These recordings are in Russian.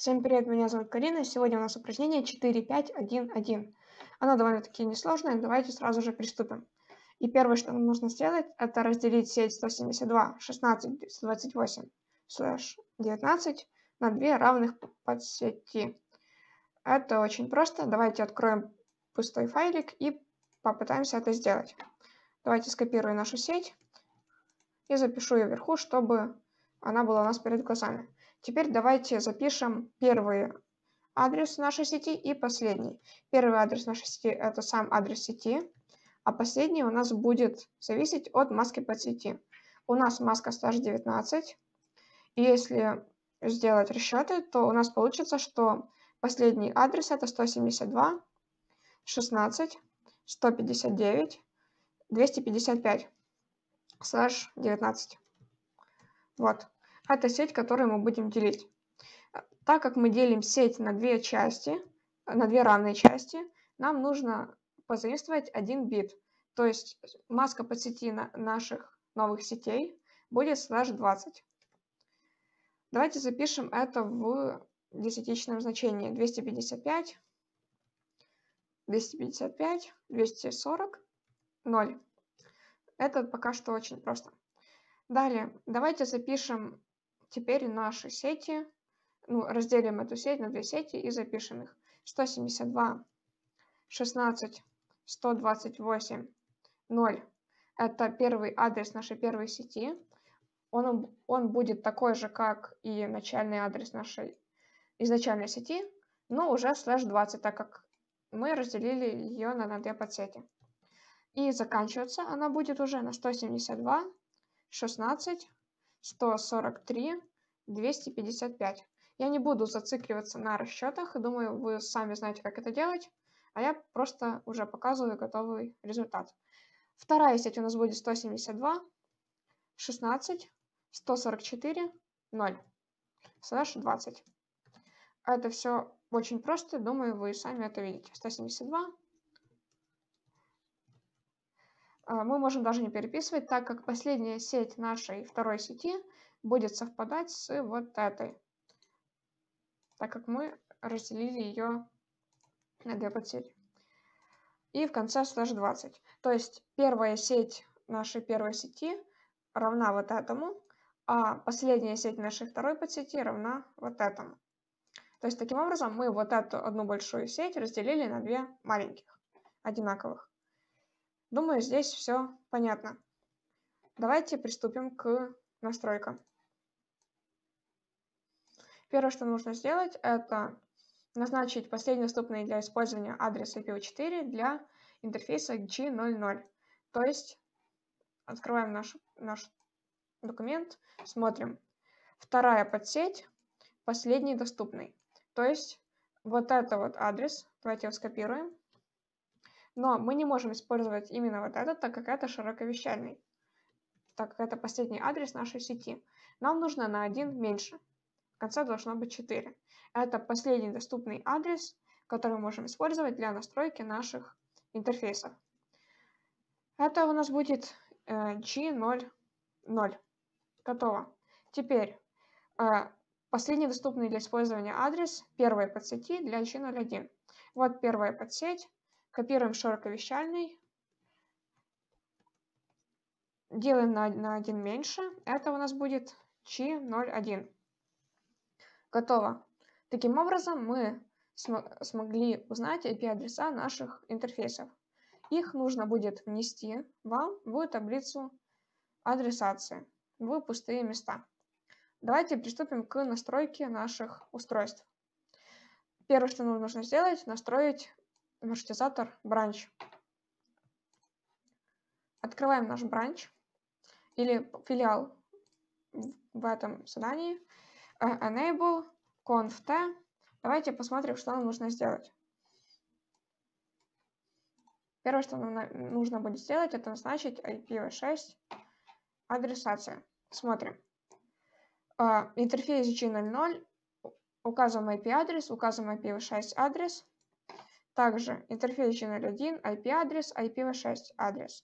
Всем привет, меня зовут Карина. Сегодня у нас упражнение 4.5.1.1. Оно довольно-таки несложное, давайте сразу же приступим. И первое, что нам нужно сделать, это разделить сеть 172, 16, 128, слэш 19 на две равных подсети. Это очень просто. Давайте откроем пустой файлик и попытаемся это сделать. Давайте скопирую нашу сеть и запишу ее вверху, чтобы она была у нас перед глазами. Теперь давайте запишем первый адрес нашей сети и последний. Первый адрес нашей сети – это сам адрес сети, а последний у нас будет зависеть от маски под сети. У нас маска стаж 19, если сделать расчеты, то у нас получится, что последний адрес – это 172, 16, 159, 255, слэш 19. Вот это сеть, которую мы будем делить. Так как мы делим сеть на две части, на две равные части, нам нужно позаимствовать один бит. То есть маска подсети на наших новых сетей будет слэш 20. Давайте запишем это в десятичном значении 255, 255, 240, 0. Это пока что очень просто. Далее, давайте запишем теперь наши сети, ну, разделим эту сеть на две сети и запишем их. 172, 16, 128, 0. Это первый адрес нашей первой сети. Он, он будет такой же, как и начальный адрес нашей изначальной сети, но уже слэш 20, так как мы разделили ее на, на две подсети. И заканчиваться она будет уже на 172, 16, сто сорок три двести пятьдесят пять. Я не буду зацикливаться на расчетах, думаю, вы сами знаете, как это делать, а я просто уже показываю готовый результат. Вторая сеть у нас будет 172, 16, 144, 0. Слэш 20. Это все очень просто, думаю, вы сами это видите. 172, а, мы можем даже не переписывать, так как последняя сеть нашей второй сети будет совпадать с вот этой, так как мы разделили ее на две подсети. И в конце слэш 20. То есть первая сеть нашей первой сети равна вот этому, а последняя сеть нашей второй подсети равна вот этому. То есть таким образом мы вот эту одну большую сеть разделили на две маленьких, одинаковых. Думаю, здесь все понятно. Давайте приступим к настройкам. Первое, что нужно сделать, это назначить последний доступный для использования адрес IPv4 для интерфейса G00. То есть открываем наш, наш документ, смотрим. Вторая подсеть, последний доступный. То есть вот это вот адрес, давайте его скопируем, но мы не можем использовать именно вот этот, так как это широковещальный, так как это последний адрес нашей сети. Нам нужно на один меньше. В конце должно быть 4. Это последний доступный адрес, который мы можем использовать для настройки наших интерфейсов. Это у нас будет э, G00. Готово. Теперь э, последний доступный для использования адрес, первая подсети для G01. Вот первая подсеть, Копируем широковещальный. Делаем на, на 1 меньше. Это у нас будет chi01. Готово. Таким образом, мы см смогли узнать IP-адреса наших интерфейсов. Их нужно будет внести вам в таблицу адресации в пустые места. Давайте приступим к настройке наших устройств. Первое, что нужно сделать, настроить маршрутизатор бранч. Открываем наш бранч или филиал в этом задании. Э, enable, conf-t. Давайте посмотрим, что нам нужно сделать. Первое, что нам нужно будет сделать, это назначить IPv6 адресация. Смотрим. Э, интерфейс G00, указываем IP-адрес, указываем IPv6 адрес, также интерфейс GNL1, IP-адрес, IPv6 адрес.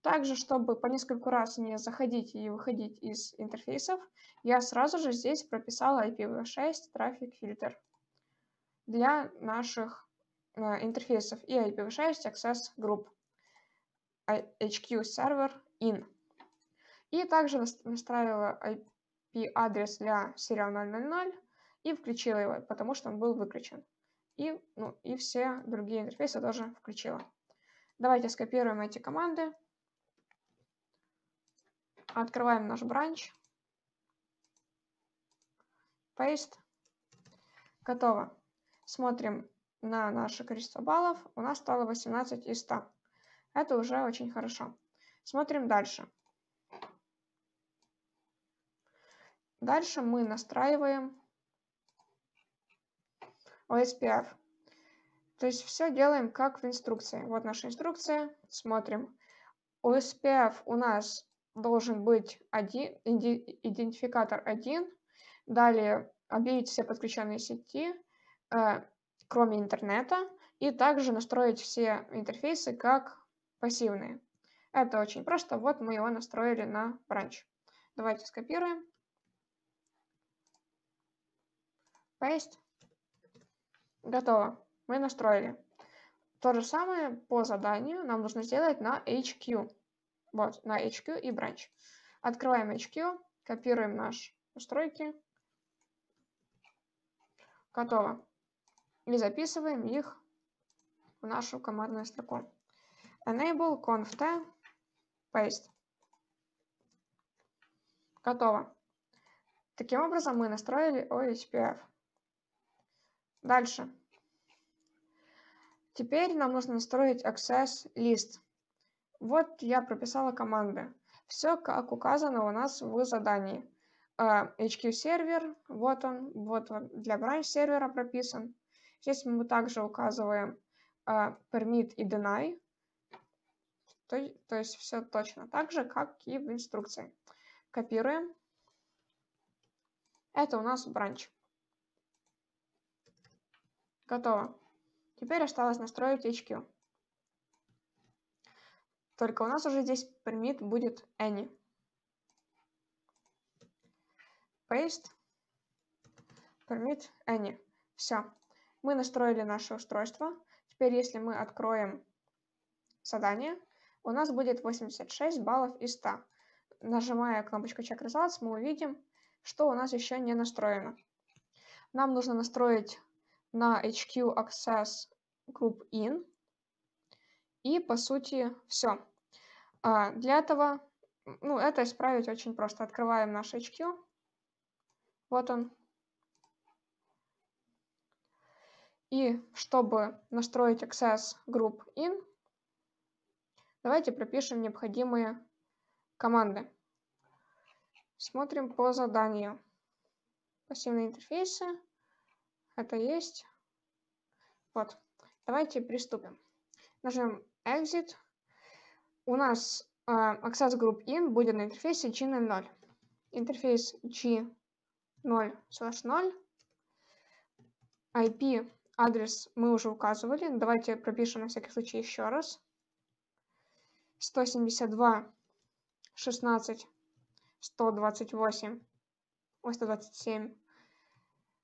Также, чтобы по нескольку раз не заходить и выходить из интерфейсов, я сразу же здесь прописала IPv6 трафик фильтр для наших э, интерфейсов и IPv6 Access Group, а, HQ Server IN. И также настраивала IP-адрес для serial 000 и включила его, потому что он был выключен. И, ну, и все другие интерфейсы тоже включила. Давайте скопируем эти команды. Открываем наш бранч. Paste. Готово. Смотрим на наше количество баллов. У нас стало 18 из 100. Это уже очень хорошо. Смотрим дальше. Дальше мы настраиваем OSPF. То есть все делаем как в инструкции. Вот наша инструкция, смотрим. OSPF у нас должен быть один, идентификатор 1, далее объявить все подключенные сети, э, кроме интернета, и также настроить все интерфейсы как пассивные. Это очень просто, вот мы его настроили на бранч. Давайте скопируем. Paste. Готово. Мы настроили. То же самое по заданию нам нужно сделать на HQ. Вот, на HQ и branch. Открываем HQ, копируем наши настройки. Готово. И записываем их в нашу командную строку. Enable conft paste. Готово. Таким образом мы настроили OSPF. Дальше. Теперь нам нужно настроить Access List. Вот я прописала команды. Все как указано у нас в задании. А, HQ сервер, вот он, вот он для branch сервера прописан. Здесь мы также указываем а, permit и deny. То, то есть все точно так же, как и в инструкции. Копируем. Это у нас бранч. Готово. Теперь осталось настроить HQ. Только у нас уже здесь permit будет any. Paste. Permit any. Все. Мы настроили наше устройство. Теперь, если мы откроем задание, у нас будет 86 баллов из 100. Нажимая кнопочку Check Results, мы увидим, что у нас еще не настроено. Нам нужно настроить на HQ Access Group In. И, по сути, все. А, для этого, ну, это исправить очень просто. Открываем наш HQ. Вот он. И чтобы настроить Access Group In, давайте пропишем необходимые команды. Смотрим по заданию. Пассивные интерфейсы. Это есть. Вот. Давайте приступим. Нажмем Exit. У нас э, Access Group In будет на интерфейсе G00. Интерфейс G0/0. IP адрес мы уже указывали. Давайте пропишем на всякий случай еще раз. 172 16 128 127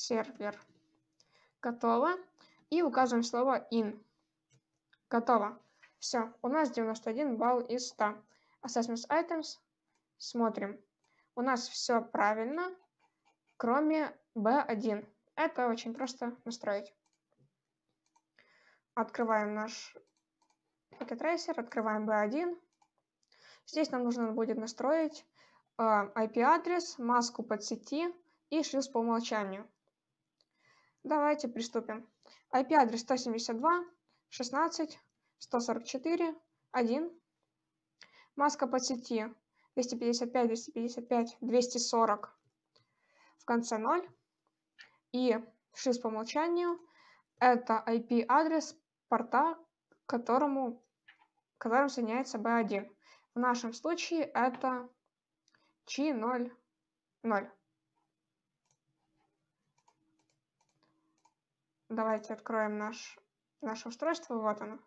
сервер. Готово. И указываем слово in. Готово. Все, у нас 91 балл из 100. Assessment items. Смотрим. У нас все правильно, кроме B1. Это очень просто настроить. Открываем наш пакет-трейсер, открываем B1. Здесь нам нужно будет настроить IP-адрес, э, маску под сети и шлюз по умолчанию. Давайте приступим. IP-адрес 172, 16, 144, 1. Маска под сети 255, 255, 240. В конце 0. И шиз по умолчанию это IP-адрес порта, которому, к которому соединяется B1. В нашем случае это G00. Давайте откроем наш, наше устройство. Вот оно.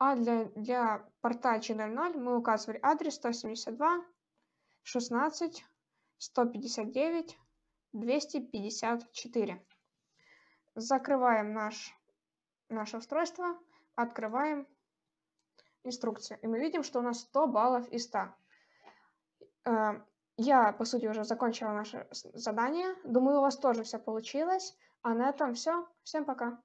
А для, для порта 4.0 мы указывали адрес 172 16 159 254. Закрываем наш, наше устройство, открываем инструкцию. И мы видим, что у нас 100 баллов из 100. Э, я, по сути, уже закончила наше задание. Думаю, у вас тоже все получилось а на этом все всем пока